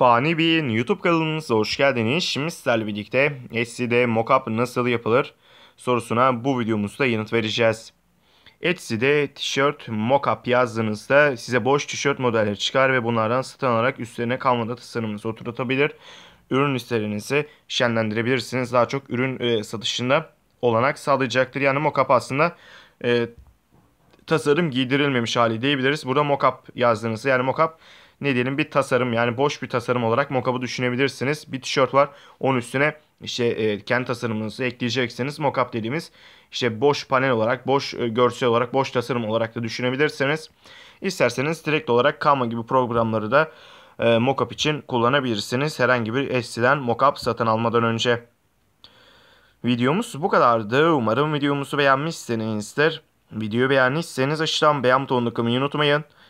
Fani Bey'in YouTube kanalınıza hoş geldiniz. Şimdi sizlerle birlikte Etsy'de mockup nasıl yapılır sorusuna bu videomuzda yanıt vereceğiz. Etsy'de tişört mockup yazdığınızda size boş tişört modelleri çıkar ve bunlardan satın alarak üstlerine kalmada tasarımınızı oturtabilir. Ürün listelerinizi şenlendirebilirsiniz. Daha çok ürün e, satışında olanak sağlayacaktır. Yani mockup aslında e, tasarım giydirilmemiş hali diyebiliriz. Burada mockup yazdığınızda yani mockup ne diyelim bir tasarım yani boş bir tasarım olarak mockup'ı düşünebilirsiniz. Bir tişört var onun üstüne işte e, kendi tasarımınızı ekleyecekseniz mockup dediğimiz işte boş panel olarak, boş e, görsel olarak, boş tasarım olarak da düşünebilirsiniz. İsterseniz direkt olarak Canva gibi programları da e, mockup için kullanabilirsiniz. Herhangi bir Etsy'den mockup satın almadan önce. Videomuz bu kadardı. Umarım videomuzu beğenmişsinizdir. Videoyu beğendiyseniz aşağıdan beğen butonuna tıklamayı unutmayın.